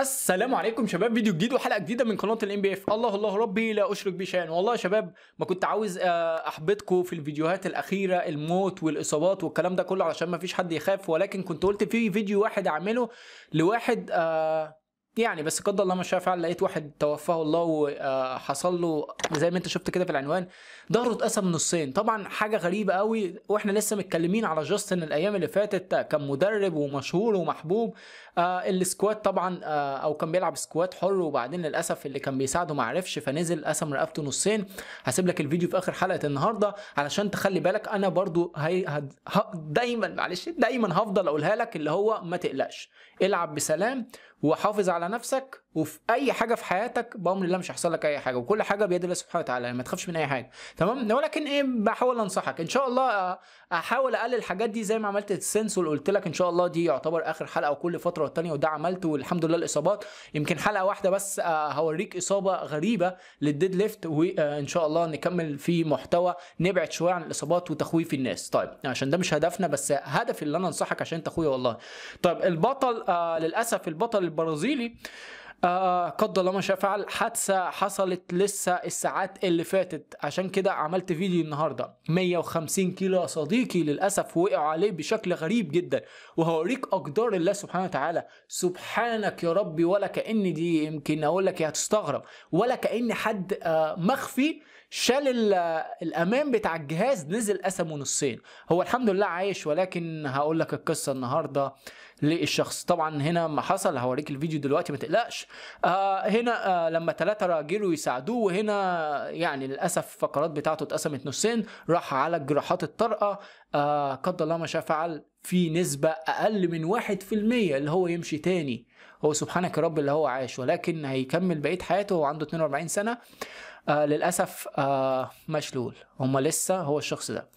السلام عليكم شباب فيديو جديد وحلقه جديده من قناه الام بي اف الله الله ربي لا اشرك به والله يا شباب ما كنت عاوز آه، احبطكم في الفيديوهات الاخيره الموت والاصابات والكلام ده كله علشان ما فيش حد يخاف ولكن كنت قلت في فيديو واحد اعمله لواحد آه، يعني بس قدر الله ما شاء فعل لقيت واحد توفاه الله وحصل آه، له زي ما انت شفت كده في العنوان ظهره اتقسم نصين طبعا حاجه غريبه قوي واحنا لسه متكلمين على جاستن الايام اللي فاتت آه، كان مدرب ومشهور ومحبوب السكوات آه، السكواد طبعا او كان بيلعب سكواد حر وبعدين للاسف اللي كان بيساعده ما عرفش فنزل قسم رقبته نصين هسيب لك الفيديو في اخر حلقه النهارده علشان تخلي بالك انا برضو هي دايما معلش دايما هفضل اقولها لك اللي هو ما تقلقش العب بسلام وحافظ على نفسك وفي اي حاجه في حياتك بامر الله مش هيحصل لك اي حاجه وكل حاجه بيد الله سبحانه وتعالى يعني ما تخافش من اي حاجه تمام ولكن ايه بحاول انصحك ان شاء الله آه، احاول اقلل الحاجات دي زي ما عملت السنس وقلت لك ان شاء الله دي يعتبر اخر حلقه وكل فتره والتانيه وده عملته والحمد لله الاصابات يمكن حلقه واحده بس آه، هوريك اصابه غريبه للديد ليفت وان آه، شاء الله نكمل في محتوى نبعد شويه عن الاصابات وتخويف الناس طيب عشان ده مش هدفنا بس هدفي اللي انا انصحك عشان انت اخويا والله طيب البطل للاسف البطل البرازيلي آه، آه، قدر الله ما شاء فعل حادثه حصلت لسه الساعات اللي فاتت عشان كده عملت فيديو النهارده 150 كيلو يا صديقي للاسف وقعوا عليه بشكل غريب جدا وهوريك اقدار الله سبحانه وتعالى سبحانك يا ربي ولا كان دي يمكن اقول لك هتستغرب ولا كان حد آه، مخفي شال الامان بتاع الجهاز نزل قسمه نصين هو الحمد لله عايش ولكن هقول لك القصه النهارده للشخص طبعا هنا ما حصل هوريك الفيديو دلوقتي ما تقلقش آه هنا آه لما ثلاثة راجلوا يساعدوه وهنا يعني للأسف الفقرات بتاعته اتقسمت نصين راح على الجراحات الطارئة آه قدر الله ما شاء فعل في نسبة أقل من واحد في المية اللي هو يمشي تاني هو سبحانك يا رب اللي هو عاش ولكن هيكمل بقية حياته وعنده عنده 42 سنة آه للأسف آه مشلول هما لسه هو الشخص ده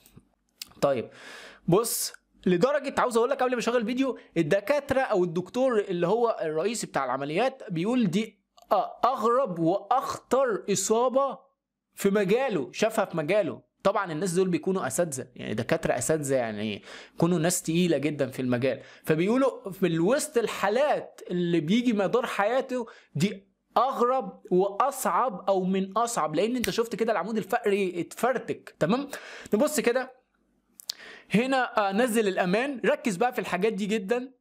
طيب بص لدرجه عاوز اقول لك قبل ما اشغل الفيديو الدكاتره او الدكتور اللي هو الرئيسي بتاع العمليات بيقول دي اغرب واخطر اصابه في مجاله شافها في مجاله طبعا الناس دول بيكونوا اساتذه يعني دكاتره اساتذه يعني يكونوا ناس تقيله جدا في المجال فبيقولوا في وسط الحالات اللي بيجي مدار حياته دي اغرب واصعب او من اصعب لان انت شفت كده العمود الفقري اتفرتك تمام نبص كده هنا آه، نزل الامان ركز بقى في الحاجات دي جدا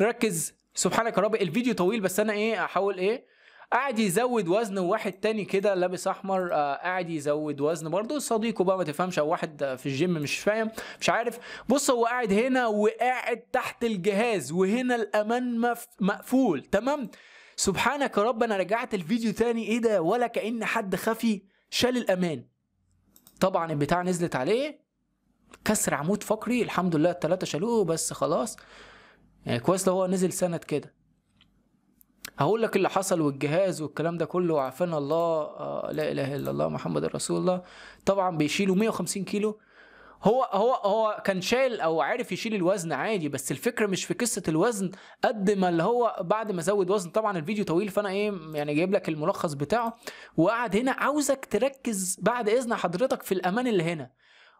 ركز سبحانك يا رب الفيديو طويل بس انا ايه احاول ايه قاعد يزود وزن وواحد تاني كده لابس احمر آه، قاعد يزود وزن برضه صديقه بقى ما تفهمش او واحد في الجيم مش فاهم مش عارف بص هو قاعد هنا وقاعد تحت الجهاز وهنا الامان مقفول تمام سبحانك يا رب انا رجعت الفيديو تاني ايه ده ولا كان حد خفي شال الامان طبعا البتاع نزلت عليه كسر عمود فقري الحمد لله التلاتة شالوه بس خلاص يعني كويس لو هو نزل سند كده هقول لك اللي حصل والجهاز والكلام ده كله وعافانا الله آه، لا اله الا الله محمد رسول الله طبعا بيشيلوا 150 كيلو هو هو هو كان شايل او عارف يشيل الوزن عادي بس الفكره مش في قصه الوزن قد ما اللي هو بعد ما زود وزن طبعا الفيديو طويل فانا ايه يعني جايب لك الملخص بتاعه وقعد هنا عاوزك تركز بعد اذن حضرتك في الامان اللي هنا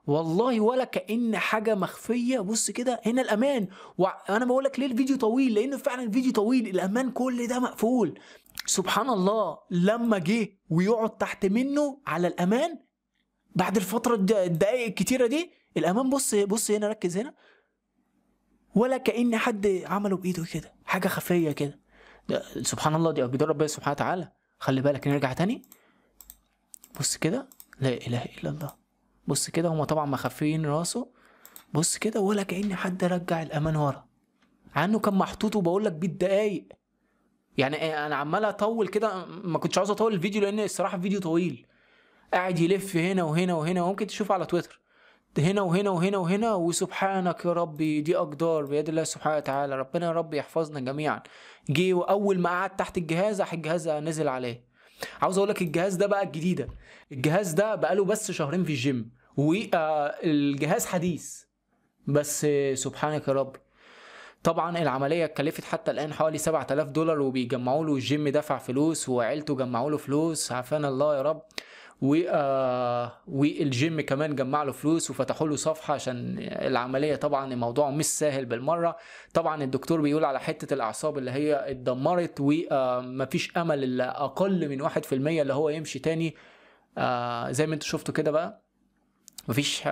والله ولا كأن حاجة مخفية بص كده هنا الأمان وأنا بقول لك ليه الفيديو طويل لأنه فعلا الفيديو طويل الأمان كل ده مقفول سبحان الله لما جه ويقعد تحت منه على الأمان بعد الفترة الدقايق الكتيرة دي الأمان بص بص هنا ركز هنا ولا كأن حد عمله بإيده كده حاجة خفية كده سبحان الله دي أقدار ربنا سبحانه وتعالى خلي بالك نرجع تاني بص كده لا إله إلا الله بص كده هما طبعا مخفيين راسه بص كده ولا كأن حد رجع الأمان ورا عنه كان محطوط وبقول لك بالدقايق يعني إيه، انا عمال اطول كده ما كنتش عاوز اطول الفيديو لان الصراحه الفيديو طويل قاعد يلف هنا وهنا وهنا وممكن تشوفه على تويتر هنا وهنا وهنا وهنا وسبحانك يا ربي دي اقدار بيد الله سبحانه وتعالى ربنا يا رب يحفظنا جميعا جه واول ما قعد تحت الجهاز راح الجهاز نزل عليه عاوز اقول لك الجهاز ده بقى الجديده الجهاز ده بقاله بس شهرين في الجيم والجهاز آه، حديث بس سبحانك يا رب طبعا العمليه اتكلفت حتى الان حوالي 7000 دولار وبيجمعوا له الجيم دفع فلوس وعيلته جمعوا له فلوس عافانا الله يا رب و آه، والجيم كمان جمع له فلوس وفتحوا له صفحه عشان العمليه طبعا الموضوع مش سهل بالمره طبعا الدكتور بيقول على حته الاعصاب اللي هي اتدمرت ومفيش آه، امل الا اقل من 1% اللي هو يمشي تاني آه، زي ما انتوا شفتوا كده بقى مفيش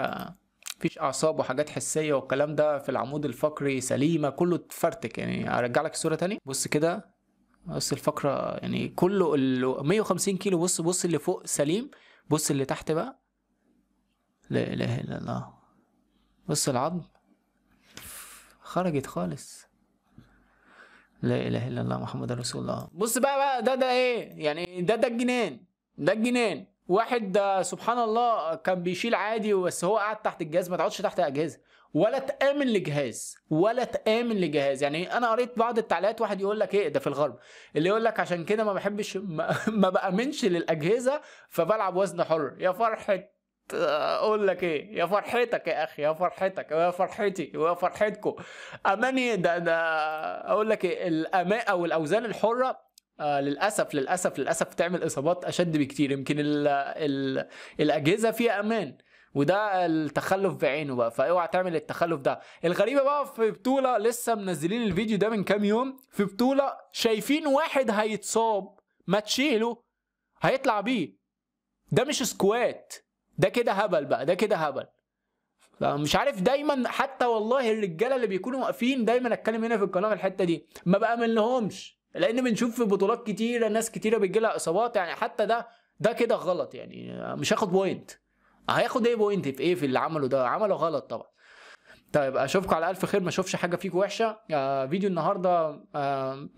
مفيش اعصاب وحاجات حسيه والكلام ده في العمود الفقري سليمه كله اتفرتك يعني ارجع لك الصوره تاني بص كده بص الفقرة يعني كله ال 150 كيلو بص بص اللي فوق سليم بص اللي تحت بقى لا اله الا الله بص العظم خرجت خالص لا اله الا الله محمد رسول الله بص بقى بقى ده ده ايه يعني ده ده الجنان ده الجنان واحد سبحان الله كان بيشيل عادي بس هو قاعد تحت الجهاز ما تقعدش تحت اجهزه ولا تامن لجهاز ولا تامن لجهاز يعني انا قريت بعض التعليقات واحد يقول لك ايه ده في الغرب اللي يقول لك عشان كده ما بحبش ما, ما بامنش للاجهزه فبلعب وزن حر يا فرحه اقول لك ايه يا فرحتك يا اخي يا فرحتك يا فرحتي ويا فرحتكم اماني ده ده اقول لك ايه الاماء او الاوزان الحره آه، للاسف للاسف للاسف تعمل اصابات اشد بكتير يمكن ال ال الاجهزه فيها امان وده التخلف بعينه بقى فاوعى تعمل التخلف ده الغريبه بقى في بطوله لسه منزلين الفيديو ده من كام يوم في بطوله شايفين واحد هيتصاب ما تشيله هيطلع بيه ده مش سكوات ده كده هبل بقى ده كده هبل مش عارف دايما حتى والله الرجاله اللي بيكونوا واقفين دايما اتكلم هنا في القناه في الحته دي ما بامنلهمش لان بنشوف في بطولات كتيره ناس كتيره بتجي لها اصابات يعني حتى ده ده كده غلط يعني مش هاخد بوينت هياخد ايه بوينت في ايه في اللي عمله ده عمله غلط طبعا طيب اشوفكم على الف خير ما اشوفش حاجه فيك وحشه آه فيديو النهارده آه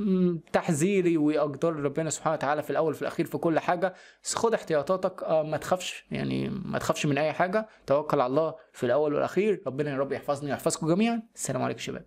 تحذيري واقدار ربنا سبحانه وتعالى في الاول في الاخير في كل حاجه بس خد احتياطاتك آه ما تخافش يعني ما تخافش من اي حاجه توكل على الله في الاول والاخير ربنا يا رب يحفظني ويحفظكم جميعا السلام عليكم شباب